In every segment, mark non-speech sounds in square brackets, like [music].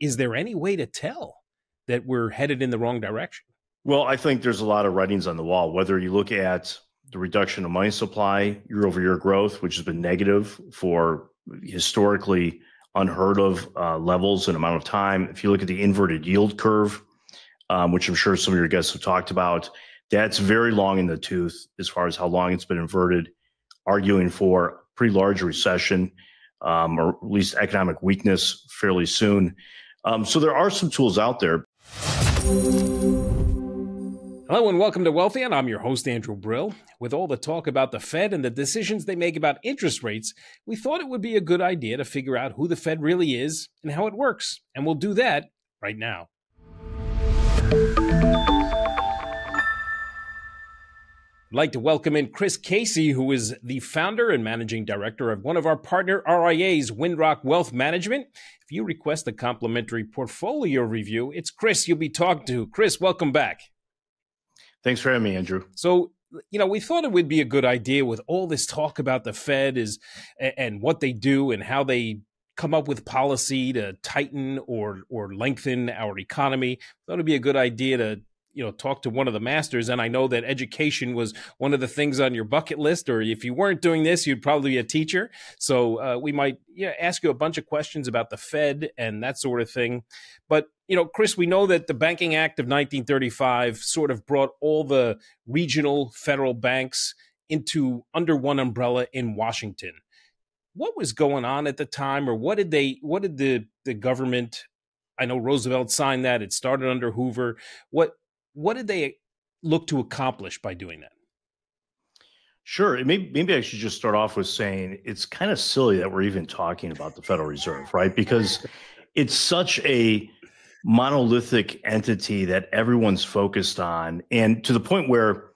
is there any way to tell that we're headed in the wrong direction? Well, I think there's a lot of writings on the wall, whether you look at the reduction of money supply, year over year growth, which has been negative for historically unheard of uh, levels and amount of time. If you look at the inverted yield curve, um, which I'm sure some of your guests have talked about, that's very long in the tooth as far as how long it's been inverted, arguing for pretty large recession um, or at least economic weakness fairly soon. Um, so there are some tools out there. Hello and welcome to Wealthy, and I'm your host, Andrew Brill. With all the talk about the Fed and the decisions they make about interest rates, we thought it would be a good idea to figure out who the Fed really is and how it works. And we'll do that right now. I'd like to welcome in Chris Casey, who is the founder and managing director of one of our partner RIAs, Windrock Wealth Management. If you request a complimentary portfolio review, it's Chris you'll be talking to. Chris, welcome back. Thanks for having me, Andrew. So, you know, we thought it would be a good idea with all this talk about the Fed is and what they do and how they come up with policy to tighten or or lengthen our economy. Thought it'd be a good idea to you know talk to one of the masters and i know that education was one of the things on your bucket list or if you weren't doing this you'd probably be a teacher so uh, we might yeah, ask you a bunch of questions about the fed and that sort of thing but you know chris we know that the banking act of 1935 sort of brought all the regional federal banks into under one umbrella in washington what was going on at the time or what did they what did the the government I know Roosevelt signed that. It started under Hoover. What what did they look to accomplish by doing that? Sure. Maybe, maybe I should just start off with saying it's kind of silly that we're even talking about the Federal Reserve, right? Because it's such a monolithic entity that everyone's focused on, and to the point where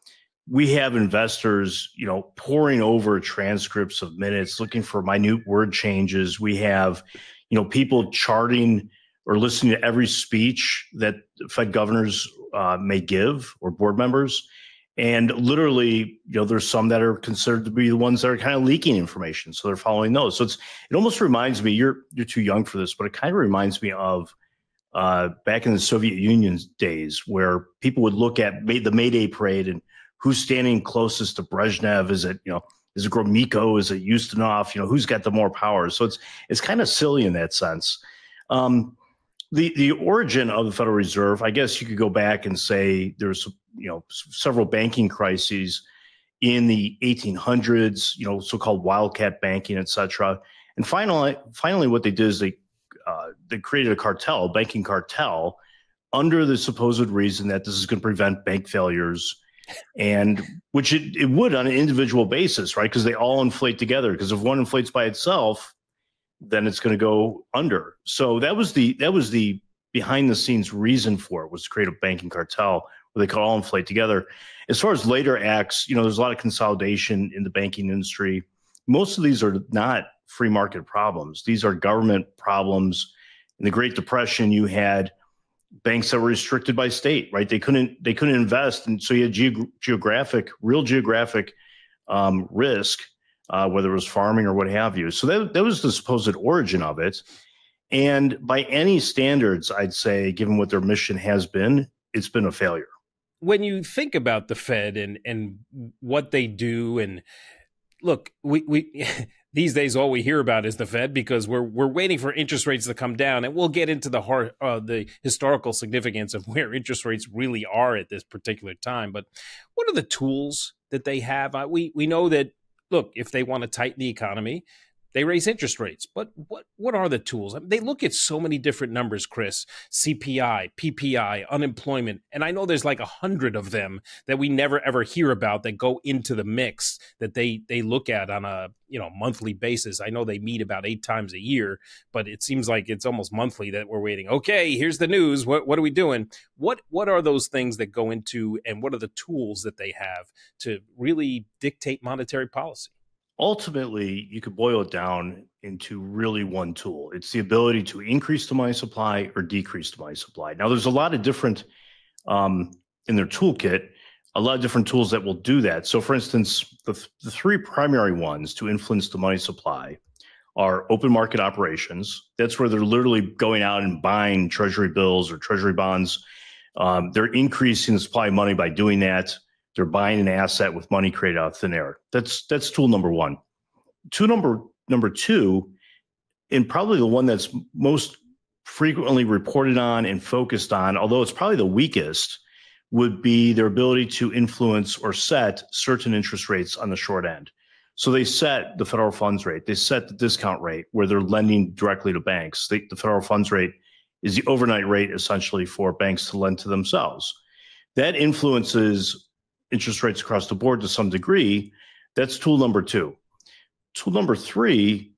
we have investors, you know, pouring over transcripts of minutes, looking for minute word changes. We have, you know, people charting or listening to every speech that Fed governors uh, may give or board members. And literally, you know, there's some that are considered to be the ones that are kind of leaking information, so they're following those. So it's it almost reminds me you're you're too young for this, but it kind of reminds me of uh, back in the Soviet Union days, where people would look at May, the May Day parade and who's standing closest to Brezhnev? Is it you know is it Gromyko? Is it Ustinov? You know who's got the more power? So it's it's kind of silly in that sense. Um, the the origin of the Federal Reserve, I guess you could go back and say there's you know several banking crises in the 1800s, you know, so-called wildcat banking, et cetera. And finally, finally, what they did is they uh, they created a cartel, banking cartel, under the supposed reason that this is going to prevent bank failures, and which it, it would on an individual basis, right? Because they all inflate together. Because if one inflates by itself, then it's going to go under. So that was the that was the behind the scenes reason for it was to create a banking cartel where they could all inflate together. As far as later acts, you know, there's a lot of consolidation in the banking industry. Most of these are not free market problems. These are government problems. In the Great Depression, you had banks that were restricted by state, right? They couldn't they couldn't invest, and so you had geographic, real geographic um, risk uh, whether it was farming or what have you. So that, that was the supposed origin of it. And by any standards, I'd say, given what their mission has been, it's been a failure. When you think about the Fed and and what they do, and look, we we [laughs] these days all we hear about is the Fed because we're we're waiting for interest rates to come down, and we'll get into the heart uh, the historical significance of where interest rates really are at this particular time. But what are the tools that they have? Uh, we we know that look, if they want to tighten the economy, they raise interest rates. But what what are the tools? I mean, they look at so many different numbers, Chris: CPI, PPI, unemployment, and I know there's like a hundred of them that we never ever hear about that go into the mix that they they look at on a you know monthly basis. I know they meet about eight times a year, but it seems like it's almost monthly that we're waiting. Okay, here's the news. What what are we doing? What what are those things that go into, and what are the tools that they have to really dictate monetary policy? ultimately you could boil it down into really one tool. It's the ability to increase the money supply or decrease the money supply. Now, there's a lot of different um, in their toolkit, a lot of different tools that will do that. So, for instance, the, the three primary ones to influence the money supply are open market operations. That's where they're literally going out and buying treasury bills or treasury bonds. Um, they're increasing the supply of money by doing that. They're buying an asset with money created out of thin air. That's that's tool number one. Tool number number two, and probably the one that's most frequently reported on and focused on, although it's probably the weakest, would be their ability to influence or set certain interest rates on the short end. So they set the federal funds rate, they set the discount rate where they're lending directly to banks. They, the federal funds rate is the overnight rate essentially for banks to lend to themselves. That influences interest rates across the board to some degree. That's tool number two. Tool number three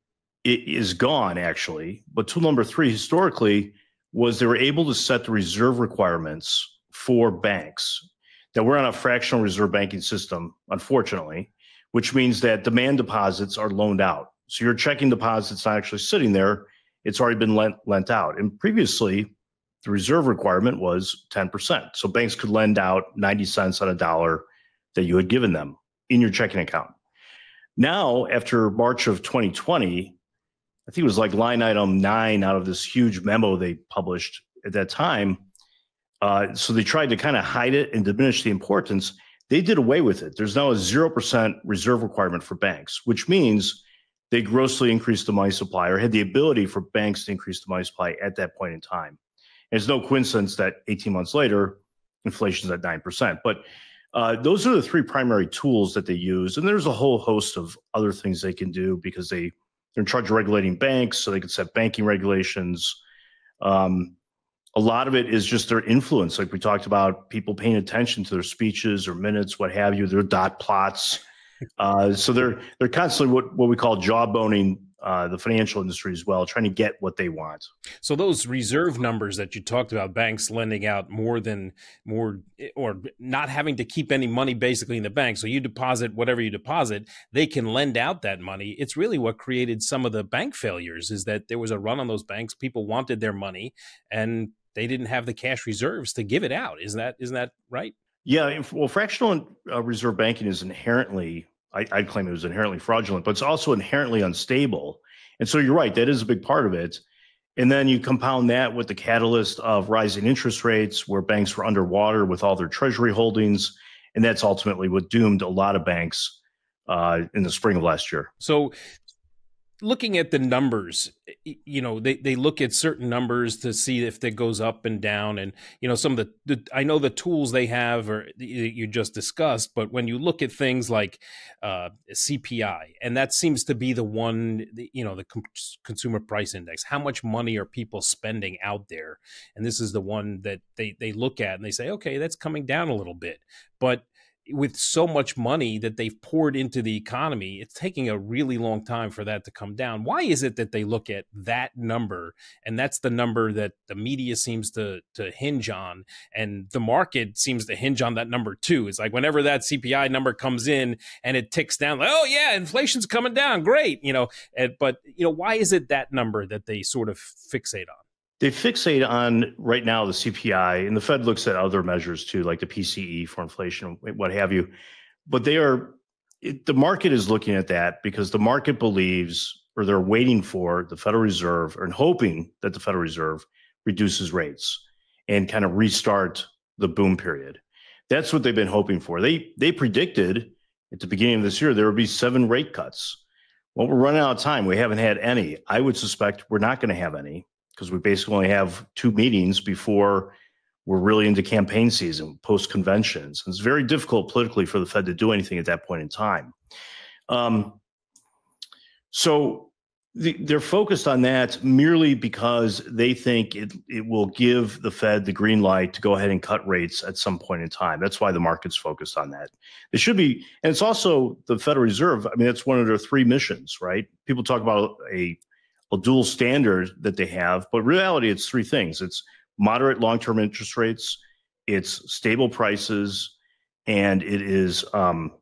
is gone, actually. But tool number three, historically, was they were able to set the reserve requirements for banks that we're on a fractional reserve banking system, unfortunately, which means that demand deposits are loaned out. So your checking deposit's not actually sitting there, it's already been lent, lent out. And previously, the reserve requirement was 10%. So banks could lend out 90 cents on a dollar that you had given them in your checking account. Now, after March of 2020, I think it was like line item nine out of this huge memo they published at that time. Uh, so they tried to kind of hide it and diminish the importance. They did away with it. There's now a 0% reserve requirement for banks, which means they grossly increased the money supply or had the ability for banks to increase the money supply at that point in time it's no coincidence that 18 months later, inflation's at 9%. But uh, those are the three primary tools that they use. And there's a whole host of other things they can do because they, they're in charge of regulating banks, so they can set banking regulations. Um, a lot of it is just their influence. Like we talked about, people paying attention to their speeches or minutes, what have you, their dot plots. Uh, so they're they're constantly what, what we call jawboning uh, the financial industry as well, trying to get what they want. So those reserve numbers that you talked about, banks lending out more than more or not having to keep any money basically in the bank. So you deposit whatever you deposit, they can lend out that money. It's really what created some of the bank failures is that there was a run on those banks. People wanted their money and they didn't have the cash reserves to give it out. Isn't that isn't that right? Yeah, well, fractional uh, reserve banking is inherently I, I'd claim it was inherently fraudulent, but it's also inherently unstable. And so you're right, that is a big part of it. And then you compound that with the catalyst of rising interest rates, where banks were underwater with all their treasury holdings. And that's ultimately what doomed a lot of banks uh, in the spring of last year. So looking at the numbers you know they, they look at certain numbers to see if it goes up and down and you know some of the, the i know the tools they have or you just discussed but when you look at things like uh, cpi and that seems to be the one you know the consumer price index how much money are people spending out there and this is the one that they they look at and they say okay that's coming down a little bit but with so much money that they've poured into the economy, it's taking a really long time for that to come down. Why is it that they look at that number and that's the number that the media seems to to hinge on and the market seems to hinge on that number too. It's like whenever that CPI number comes in and it ticks down, like, oh yeah, inflation's coming down, great, you know. And, but you know, why is it that number that they sort of fixate on? they fixate on right now the CPI, and the Fed looks at other measures too, like the PCE for inflation, what have you. But they are, it, the market is looking at that because the market believes or they're waiting for the Federal Reserve and hoping that the Federal Reserve reduces rates and kind of restart the boom period. That's what they've been hoping for. They they predicted at the beginning of this year there would be seven rate cuts. Well, we're running out of time. We haven't had any. I would suspect we're not going to have any because we basically only have two meetings before we're really into campaign season, post conventions. It's very difficult politically for the Fed to do anything at that point in time. Um, so the, they're focused on that merely because they think it, it will give the Fed the green light to go ahead and cut rates at some point in time. That's why the market's focused on that. It should be, and it's also the Federal Reserve. I mean, that's one of their three missions, right? People talk about a a dual standard that they have. But reality, it's three things: it's moderate long-term interest rates, it's stable prices, and it is um,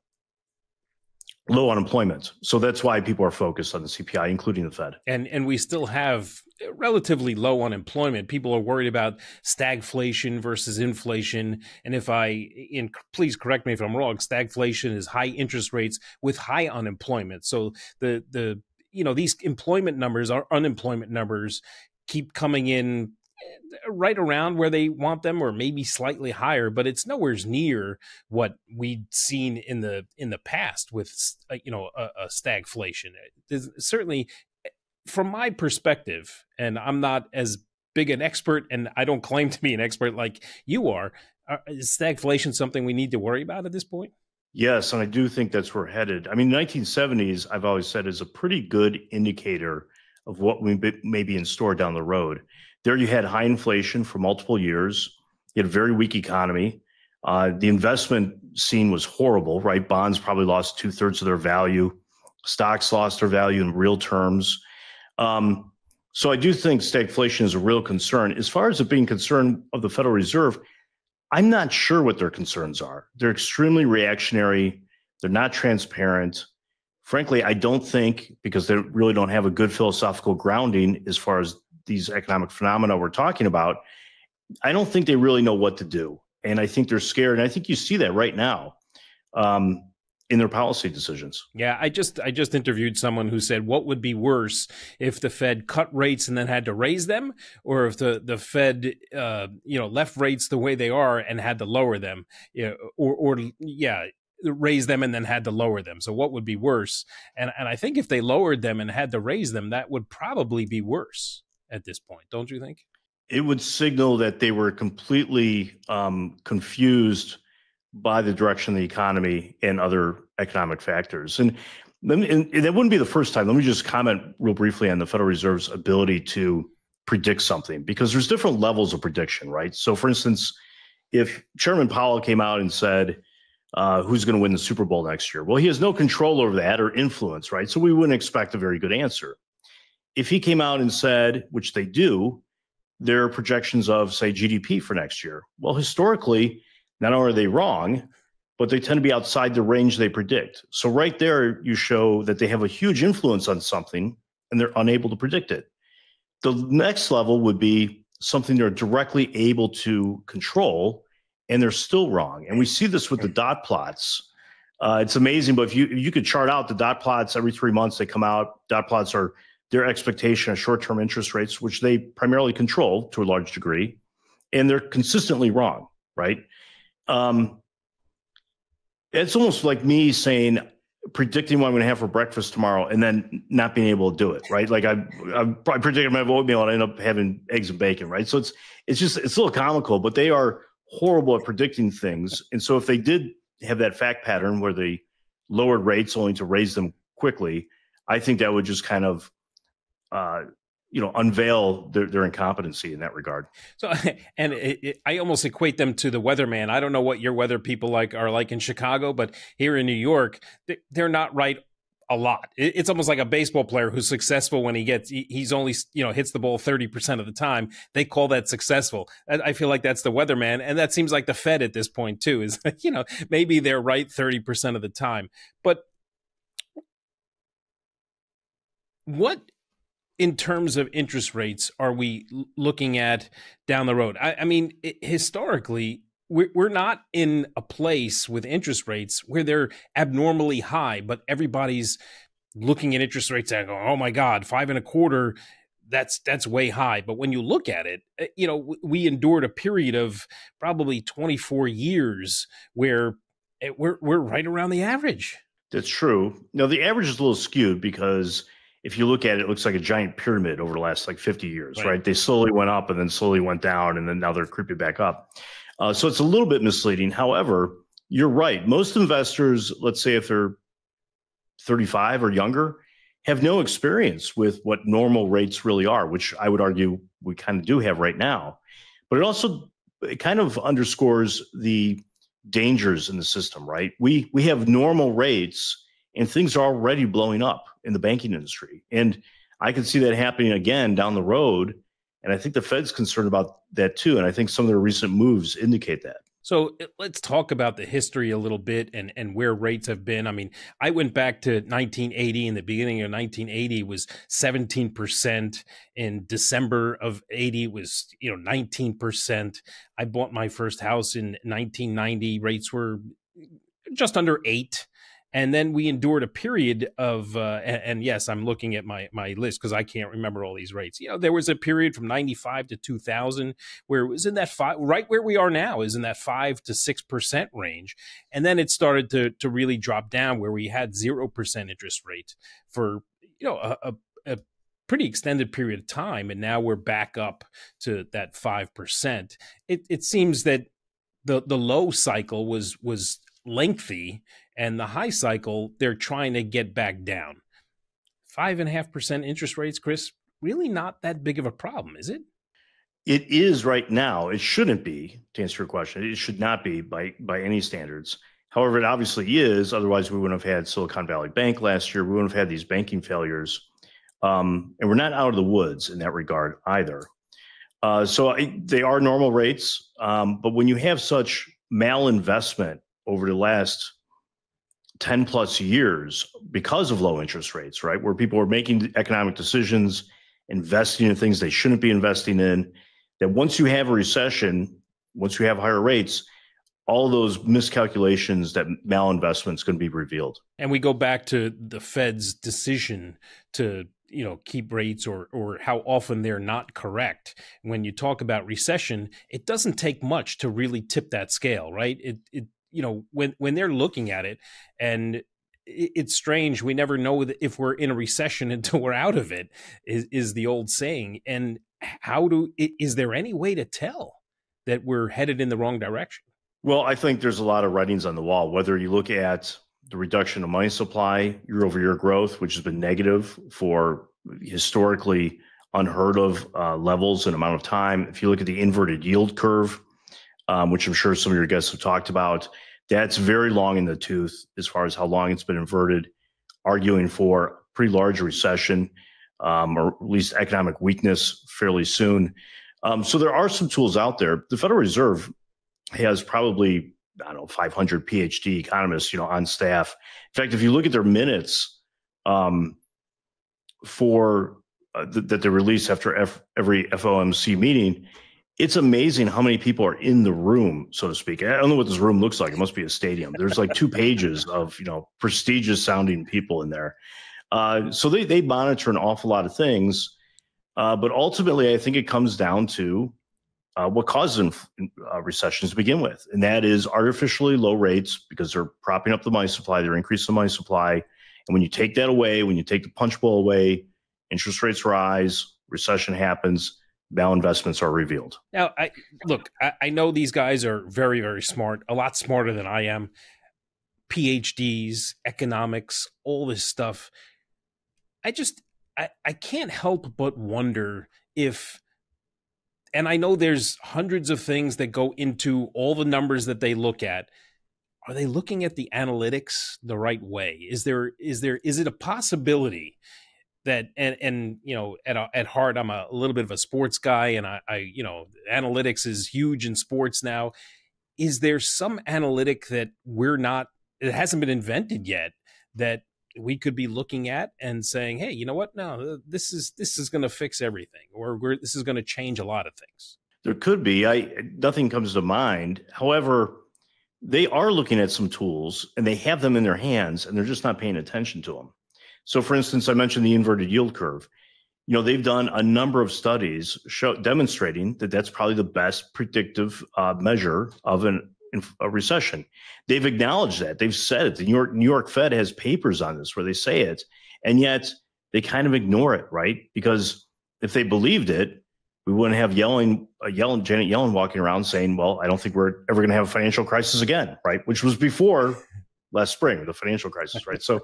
low unemployment. So that's why people are focused on the CPI, including the Fed. And and we still have relatively low unemployment. People are worried about stagflation versus inflation. And if I, and please correct me if I'm wrong, stagflation is high interest rates with high unemployment. So the the you know these employment numbers our unemployment numbers keep coming in eh, right around where they want them or maybe slightly higher but it's nowhere near what we'd seen in the in the past with uh, you know a, a stagflation There's certainly eh, from my perspective and i'm not as big an expert and i don't [laughs] claim to be an expert like you are uh, is stagflation something we need to worry about at this point Yes, and I do think that's where we're headed. I mean, 1970s, I've always said, is a pretty good indicator of what we may be in store down the road. There, you had high inflation for multiple years. You had a very weak economy. Uh, the investment scene was horrible, right? Bonds probably lost two thirds of their value. Stocks lost their value in real terms. Um, so I do think stagflation is a real concern. As far as it being concern of the Federal Reserve, I'm not sure what their concerns are. They're extremely reactionary. They're not transparent. Frankly, I don't think because they really don't have a good philosophical grounding as far as these economic phenomena we're talking about. I don't think they really know what to do. And I think they're scared. And I think you see that right now. Um, in their policy decisions. Yeah, I just I just interviewed someone who said what would be worse if the Fed cut rates and then had to raise them, or if the the Fed uh, you know left rates the way they are and had to lower them, you know, or or yeah raise them and then had to lower them. So what would be worse? And and I think if they lowered them and had to raise them, that would probably be worse at this point, don't you think? It would signal that they were completely um, confused by the direction of the economy and other economic factors. And, and that wouldn't be the first time. Let me just comment real briefly on the Federal Reserve's ability to predict something because there's different levels of prediction, right? So, for instance, if Chairman Powell came out and said, uh, who's going to win the Super Bowl next year? Well, he has no control over that or influence, right? So we wouldn't expect a very good answer. If he came out and said, which they do, there are projections of, say, GDP for next year, well, historically, not only are they wrong, but they tend to be outside the range they predict. So, right there, you show that they have a huge influence on something and they're unable to predict it. The next level would be something they're directly able to control and they're still wrong. And we see this with the dot plots. Uh, it's amazing, but if you if you could chart out the dot plots every three months, they come out. Dot plots are their expectation of short-term interest rates, which they primarily control to a large degree, and they're consistently wrong, right? um, it's almost like me saying predicting what I'm going to have for breakfast tomorrow and then not being able to do it, right? Like I, I probably predicted my oatmeal and I end up having eggs and bacon, right? So it's it's just it's a little comical, but they are horrible at predicting things. And so if they did have that fact pattern where they lowered rates only to raise them quickly, I think that would just kind of uh, you know unveil their, their incompetency in that regard so [laughs] and it, it, i almost equate them to the weatherman i don't know what your weather people like are like in chicago but here in new york they're not right a lot it's almost like a baseball player who's successful when he gets he's only you know hits the ball 30% of the time they call that successful i feel like that's the weatherman and that seems like the fed at this point too is [laughs] you know maybe they're right 30% of the time but what in terms of interest rates are we looking at down the road? I, I mean, it, historically, we're, we're not in a place with interest rates where they're abnormally high, but everybody's looking at interest rates and going, "Oh my God, five and a quarter." That's that's way high, but when you look at it, eh, you know we endured a period of probably 24 years where it, eh, we're we're right around the average. That's true. Now the average is a little skewed because if you look at it, it looks like a giant pyramid over the last like 50 years, right? right? They slowly went up and then slowly went down, and then now they're creeping back up. Uh, so it's a little bit misleading. However, you're right. Most investors, let's say if they're 35 or younger, have no experience with what normal rates really are, which I would argue we kind of do have right now. But it also it kind of underscores the dangers in the system, right? We we have normal rates and things are already blowing up in the banking industry. And I can see that happening again down the road. And I think the Fed's concerned about that too. And I think some of their recent moves indicate that. So let's talk about the history a little bit and, and where rates have been. I mean, I went back to 1980, and the beginning of 1980 was 17%. In December of 80 was, you know, 19%. I bought my first house in 1990. Rates were just under eight and then we endured a period of uh, and, and, yes i'm looking at my my list because i can't remember all these rates you know there was a period from 95 to 2000 where it was in that five right where we are now is in that five to six percent range and then it started to to really drop down where we had zero percent interest rate for you know a, a, a pretty extended period of time and now we're back up to that 5% it, it seems that the the low cycle was was lengthy, and the high cycle, they're trying to get back down. Five and a half percent interest rates, Chris, really not that big of a problem, is it? It is right now. It shouldn't be, to answer your question. It should not be by by any standards. However, it obviously is. Otherwise, we wouldn't have had Silicon Valley Bank last year. We wouldn't have had these banking failures. Um, and we're not out of the woods in that regard either. Uh, so I, they are normal rates. Um, but when you have such malinvestment over the last 10 plus years because of low interest rates, right? Where people are making economic decisions, investing in things they shouldn't be investing in. That once you have a recession, once you have higher rates, all those miscalculations that malinvestments going to be revealed. And we go back to the Fed's decision to you know keep rates or or how often they're not correct when you talk about recession it doesn't take much to really tip that scale right it it you know when when they're looking at it and it's strange we never know if we're in a recession [laughs] until we're out of it is is the old saying and how do is there any way to tell that we're headed in the wrong direction well i think there's a lot of writings on the wall whether you look at the reduction of money supply year over year growth which has been negative for historically unheard of uh, levels and amount of time if you look at the inverted yield curve um, which I'm sure some of your guests have talked about, that's very long in the tooth as far as how long it's been inverted, arguing for pretty large recession um, or at least economic weakness fairly soon. Um, so there are some tools out there. The Federal Reserve has probably I don't know 500 PhD economists you know on staff. In fact, if you look at their minutes um, for uh, th- that they release after F- every FOMC meeting it's amazing how many people are in the room, so to speak. I don't know what this room looks like. It must be a stadium. There's like two pages of you know prestigious sounding people in there. Uh, so they they monitor an awful lot of things, uh, but ultimately, I think it comes down to uh, what causes inf- uh, recessions to begin with, and that is artificially low rates because they're propping up the money supply, they're increasing the money supply, and when you take that away, when you take the punch bowl away, interest rates rise, recession happens now investments are revealed. Now, I look, I, I, know these guys are very, very smart, a lot smarter than I am. PhDs, economics, all this stuff. I just, I, I can't help but wonder if, and I know there's hundreds of things that go into all the numbers that they look at. Are they looking at the analytics the right way? Is there, is there, is it a possibility that and and you know at uh, at heart I'm a, a little bit of a sports guy and I, I you know analytics is huge in sports now. Is there some analytic that we're not it hasn't been invented yet that we could be looking at and saying, hey, you know what? No, this is this is going to fix everything, or this is going to change a lot of things. There could be. I nothing comes to mind. However, they are looking at some tools and they have them in their hands, and they're just not paying attention to them. So, for instance, I mentioned the inverted yield curve. You know, they've done a number of studies show, demonstrating that that's probably the best predictive uh, measure of an, a recession. They've acknowledged that. They've said it. The New York New York Fed has papers on this where they say it, and yet they kind of ignore it, right? Because if they believed it, we wouldn't have yelling, uh, yelling Janet Yellen walking around saying, "Well, I don't think we're ever going to have a financial crisis again," right? Which was before last spring, the financial crisis, right? so.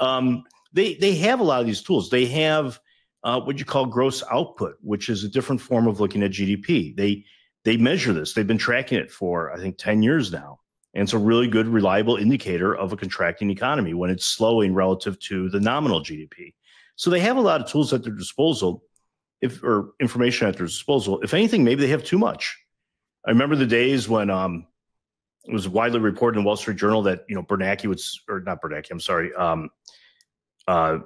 Um, they they have a lot of these tools. They have uh, what you call gross output, which is a different form of looking at GDP. They they measure this. They've been tracking it for I think ten years now, and it's a really good, reliable indicator of a contracting economy when it's slowing relative to the nominal GDP. So they have a lot of tools at their disposal, if or information at their disposal. If anything, maybe they have too much. I remember the days when um, it was widely reported in Wall Street Journal that you know Bernanke was or not Bernanke, I'm sorry, um, uh,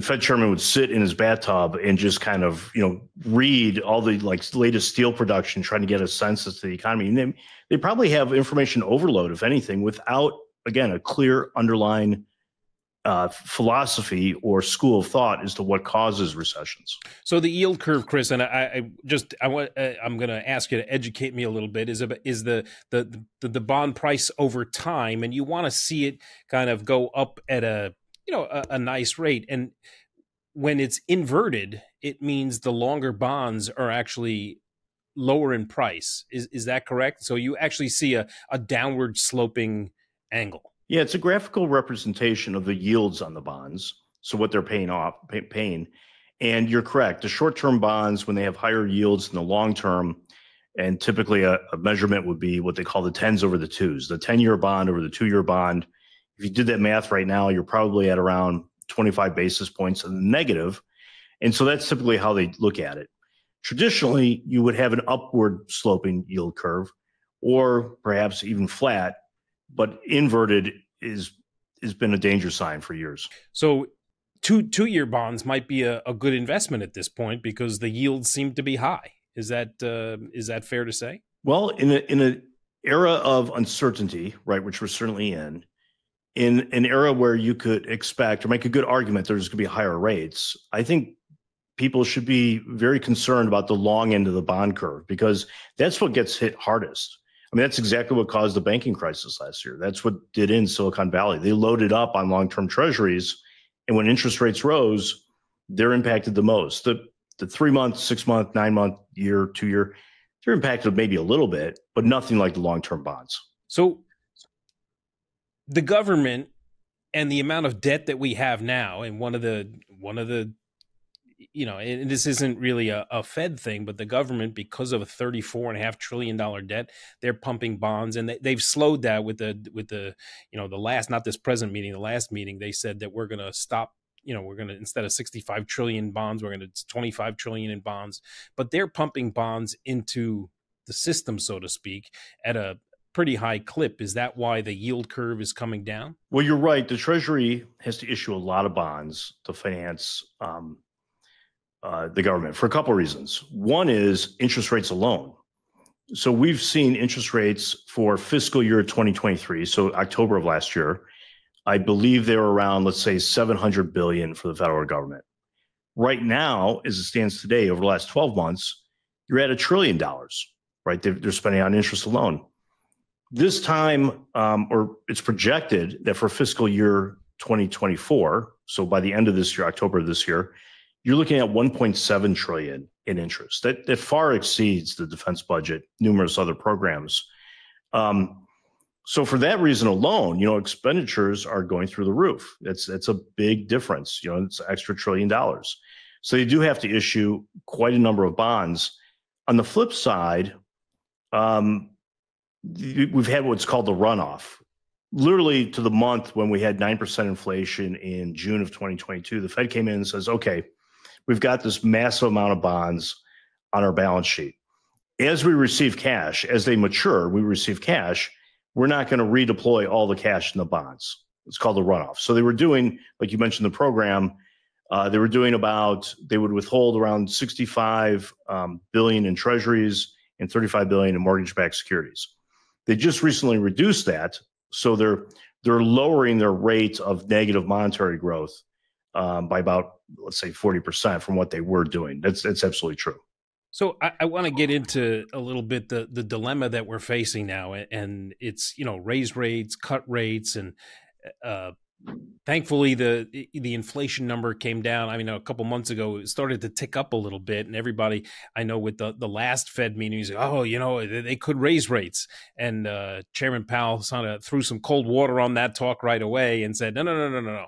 Fed chairman would sit in his bathtub and just kind of, you know, read all the like latest steel production, trying to get a sense as to the economy. And they, they probably have information overload, if anything, without again a clear underlying uh, philosophy or school of thought as to what causes recessions. So the yield curve, Chris, and I, I just I want uh, I'm going to ask you to educate me a little bit. Is is the the the, the bond price over time, and you want to see it kind of go up at a you know a, a nice rate and when it's inverted it means the longer bonds are actually lower in price is is that correct so you actually see a, a downward sloping angle yeah it's a graphical representation of the yields on the bonds so what they're paying off pay, paying and you're correct the short-term bonds when they have higher yields than the long term and typically a, a, measurement would be what they call the tens over the twos the 10 year bond over the two year bond if you did that math right now, you're probably at around 25 basis points of the negative. And so that's typically how they look at it. Traditionally, you would have an upward sloping yield curve or perhaps even flat, but inverted is has been a danger sign for years. So two two year bonds might be a, a good investment at this point because the yields seem to be high. Is that uh, is that fair to say? Well, in a in an era of uncertainty, right, which we're certainly in, in an era where you could expect or make a good argument there's going to be higher rates, I think people should be very concerned about the long end of the bond curve because that's what gets hit hardest. I mean, that's exactly what caused the banking crisis last year. That's what did in Silicon Valley. They loaded up on long term treasuries. And when interest rates rose, they're impacted the most. The, the three month, six month, nine month, year, two year, they're impacted maybe a little bit, but nothing like the long term bonds. So, the government and the amount of debt that we have now, and one of the one of the you know, and this isn't really a, a, Fed thing, but the government, because of a thirty-four and a half trillion dollar debt, they're pumping bonds, and they, have slowed that with the with the you know the last not this present meeting, the last meeting they said that we're going to stop. You know, we're going to instead of sixty-five trillion bonds, we're going to twenty-five trillion in bonds, but they're pumping bonds into the system, so to speak, at a pretty high clip. Is that why the yield curve is coming down? Well, you're right. The Treasury has to issue a lot of bonds to finance um, uh, the government for a couple of reasons. One is interest rates alone. So we've seen interest rates for fiscal year 2023, so October of last year. I believe they are around, let's say, 700 billion for the federal government. Right now, as it stands today, over the last 12 months, you're at a trillion dollars, right? they're spending on interest alone this time, um, or it's projected that for fiscal year 2024, so by the end of this year, October of this year, you're looking at 1.7 trillion in interest. That, that far exceeds the defense budget, numerous other programs. Um, so for that reason alone, you know, expenditures are going through the roof. That's that's a big difference. You know, it's extra trillion dollars. So they do have to issue quite a number of bonds. On the flip side, um, we've had what's called the runoff. Literally to the month when we had 9% inflation in June of 2022, the Fed came in and says, okay, we've got this massive amount of bonds on our balance sheet. As we receive cash, as they mature, we receive cash, we're not going to redeploy all the cash in the bonds. It's called the runoff. So they were doing, like you mentioned, the program. Uh, they were doing about they would withhold around 65 um, billion in treasuries and 35 billion in mortgage-backed securities they just recently reduced that, so they're they're lowering their rate of negative monetary growth um, by about let's say forty percent from what they were doing. That's that's absolutely true. So I, I want to get into a little bit the the dilemma that we're facing now, and it's you know raise rates, cut rates, and uh, thankfully the the inflation number came down i mean a couple months ago it started to tick up a little bit and everybody i know with the, the last fed meeting oh you know they could raise rates and uh, chairman powell sort of threw some cold water on that talk right away and said no no no no no no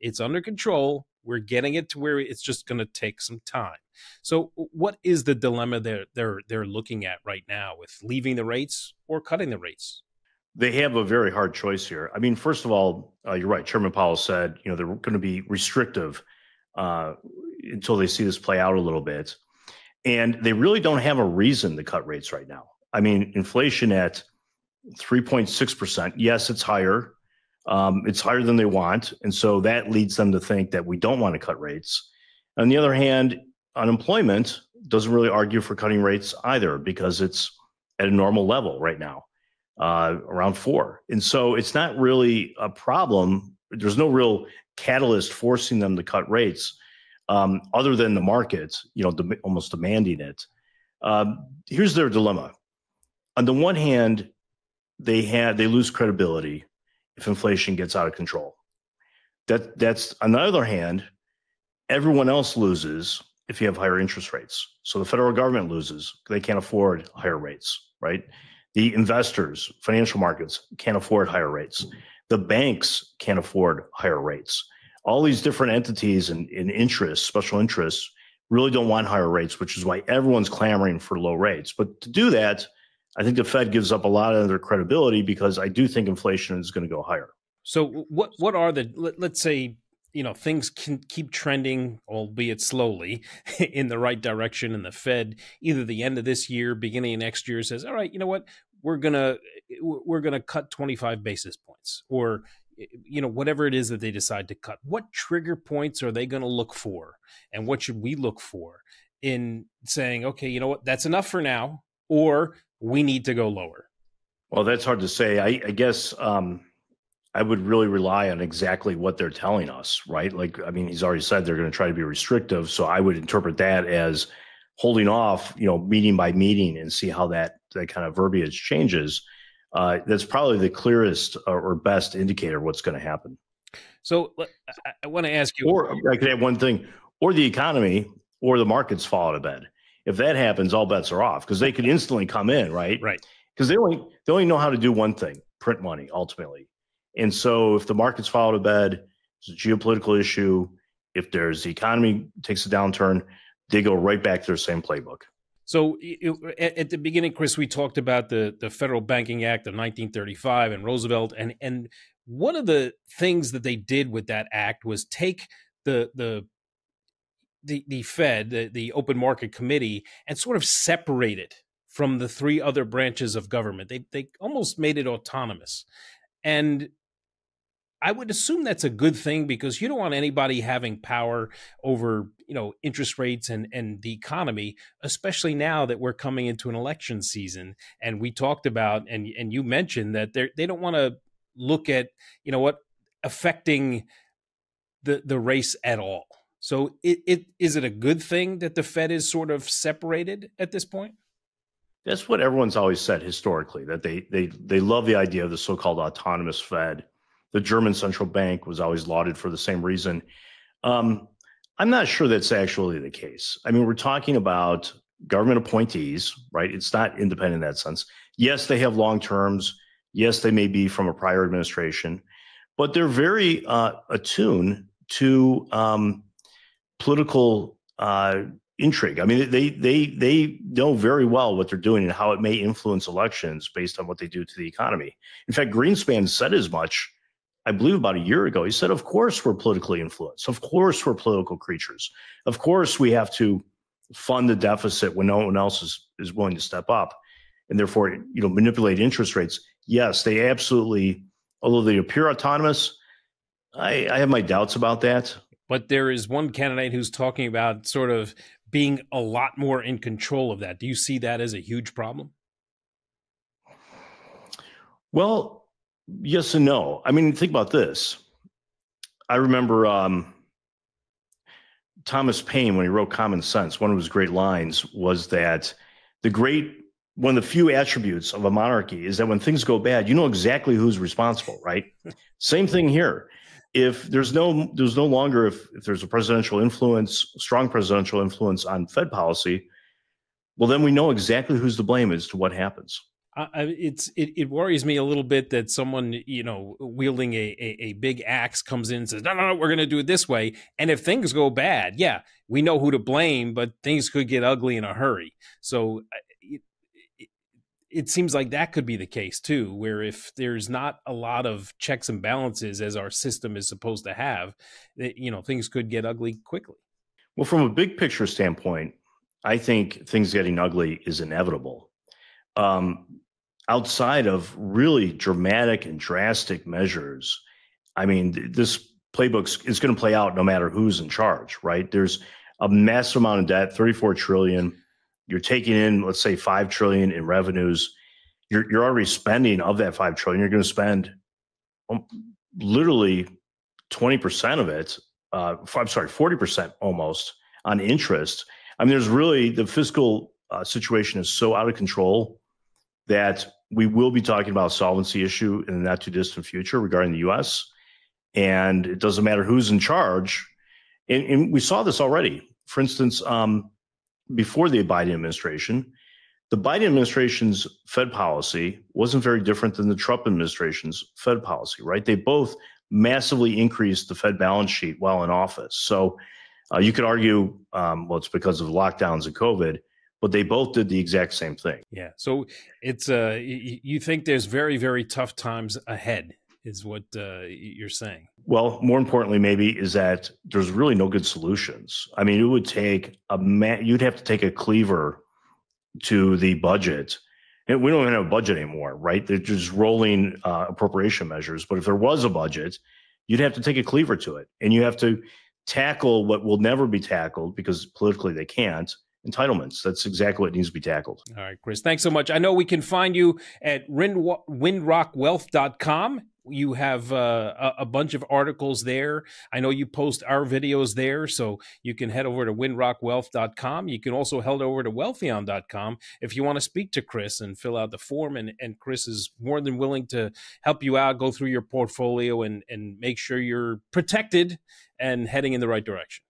it's under control we're getting it to where it's just going to take some time so what is the dilemma they're they're they're looking at right now with leaving the rates or cutting the rates they have a very hard choice here. I mean, first of all, uh, you're right. Chairman Powell said, you know, they're going to be restrictive uh, until they see this play out a little bit. And they really don't have a reason to cut rates right now. I mean, inflation at 3.6%. Yes, it's higher. Um, it's higher than they want. And so that leads them to think that we don't want to cut rates. On the other hand, unemployment doesn't really argue for cutting rates either because it's at a normal level right now uh, around four. And so it's not really a problem. There's no real catalyst forcing them to cut rates um, other than the market, you know, de- almost demanding it. Um, here's their dilemma. On the one hand, they had they lose credibility if inflation gets out of control. That that's on the other hand, everyone else loses if you have higher interest rates. So the federal government loses; they can't afford higher rates, right? The investors, financial markets can't afford higher rates. The banks can't afford higher rates. All these different entities and, and interests, special interests, really don't want higher rates, which is why everyone's clamoring for low rates. But to do that, I think the Fed gives up a lot of their credibility because I do think inflation is going to go higher. So what what are the let, us say you know things can keep trending albeit slowly [laughs] in the right direction and the fed either the end of this year beginning of next year says all right you know what we're going to we're going to cut 25 basis points or you know whatever it is that they decide to cut what trigger points are they going to look for and what should we look for in saying okay you know what that's enough for now or we need to go lower well that's hard to say i, I guess um I would really rely on exactly what they're telling us, right? Like, I mean, he's already said they're going to try to be restrictive. So I would interpret that as holding off, you know, meeting by meeting and see how that, that kind of verbiage changes. Uh, that's probably the clearest uh, or, best indicator what's going to happen. So I, I want to ask you. Or I could add one thing, or the economy or the markets fall out of bed. If that happens, all bets are off because they could instantly come in, right? Right. Because they only they only know how to do one thing: print money. Ultimately, and so if the market's fall a bed, it's a geopolitical issue. If there's the economy takes a downturn, they go right back to their same playbook. So at the beginning, Chris, we talked about the, the Federal Banking Act of 1935 and Roosevelt, and and one of the things that they did with that act was take the the the, the Fed, the, the Open Market Committee, and sort of separate it from the three other branches of government. They they almost made it autonomous, and I would assume that's a good thing because you don't want anybody having power over, you know, interest rates and and the economy, especially now that we're coming into an election season. And we talked about and and you mentioned that they they don't want to look at, you know, what affecting the the race at all. So it, it is it a good thing that the Fed is sort of separated at this point? That's what everyone's always said historically that they they they love the idea of the so-called autonomous Fed the German central bank was always lauded for the same reason. Um, I'm not sure that's actually the case. I mean, we're talking about government appointees, right? It's not independent in that sense. Yes, they have long terms. Yes, they may be from a prior administration, but they're very uh, attuned to um, political uh, intrigue. I mean, they they they know very well what they're doing and how it may influence elections based on what they do to the economy. In fact, Greenspan said as much I believe about a year ago, he said, Of course, we're politically influenced. Of course, we're political creatures. Of course, we have to fund the deficit when no one else is, is willing to step up and therefore, you know, manipulate interest rates. Yes, they absolutely, although they appear autonomous, I, I have my doubts about that. But there is one candidate who's talking about sort of being a lot more in control of that. Do you see that as a huge problem? Well, yes and no. I mean, think about this. I remember um, Thomas Paine when he wrote Common Sense. One of his great lines was that the great one of the few attributes of a monarchy is that when things go bad, you know exactly who's responsible, right? Same thing here. If there's no there's no longer if, if there's a presidential influence, strong presidential influence on Fed policy, well then we know exactly who's to blame as to what happens. I, it's it, it worries me a little bit that someone you know wielding a, a, a big axe comes in and says no no no we're going to do it this way and if things go bad yeah we know who to blame but things could get ugly in a hurry so it, it, it seems like that could be the case too where if there's not a lot of checks and balances as our system is supposed to have you know things could get ugly quickly well from a big picture standpoint i think things getting ugly is inevitable um, outside of really dramatic and drastic measures, I mean, this playbook is going to play out no matter who's in charge, right? There's a massive amount of debt, 34 trillion. You're taking in, let's say, five trillion in revenues. You're, you're already spending of that five trillion. You're going to spend um, literally 20% of it. Uh, I'm sorry, 40% almost on interest. I mean, there's really the fiscal uh, situation is so out of control that we will be talking about solvency issue in the not too distant future regarding the U.S. And it doesn't matter who's in charge. And, and we saw this already. For instance, um, before the Biden administration, the Biden administration's Fed policy wasn't very different than the Trump administration's Fed policy, right? They both massively increased the Fed balance sheet while in office. So uh, you could argue, um, well, it's because of lockdowns and COVID but they both did the exact same thing. Yeah. So it's uh you think there's very very tough times ahead is what uh, you're saying. Well, more importantly maybe is that there's really no good solutions. I mean, it would take a man you'd have to take a cleaver to the budget. And we don't even have a budget anymore, right? They're just rolling uh, appropriation measures, but if there was a budget, you'd have to take a cleaver to it and you have to tackle what will never be tackled because politically they can't entitlements. That's exactly what needs to be tackled. All right, Chris, thanks so much. I know we can find you at windrockwealth.com. You have uh, a bunch of articles there. I know you post our videos there, so you can head over to windrockwealth.com. You can also head over to wealthion.com if you want to speak to Chris and fill out the form. And, and Chris is more than willing to help you out, go through your portfolio, and, and make sure you're protected and heading in the right direction.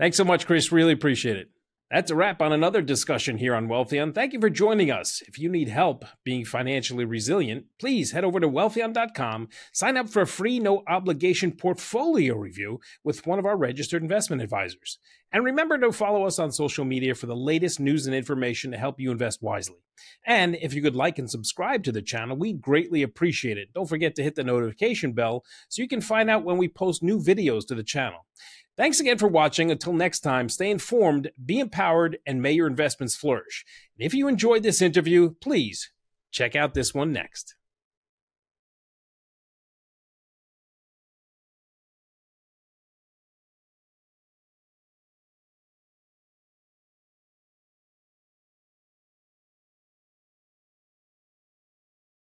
Thanks so much, Chris. Really appreciate it. That's a wrap on another discussion here on Wealthion. Thank you for joining us. If you need help being financially resilient, please head over to wealthion.com, sign up for a free no obligation portfolio review with one of our registered investment advisors. And remember to follow us on social media for the latest news and information to help you invest wisely. And if you could like and subscribe to the channel, we'd greatly appreciate it. Don't forget to hit the notification bell so you can find out when we post new videos to the channel. Thanks again for watching. Until next time, stay informed, be empowered, and may your investments flourish. And if you enjoyed this interview, please check out this one next.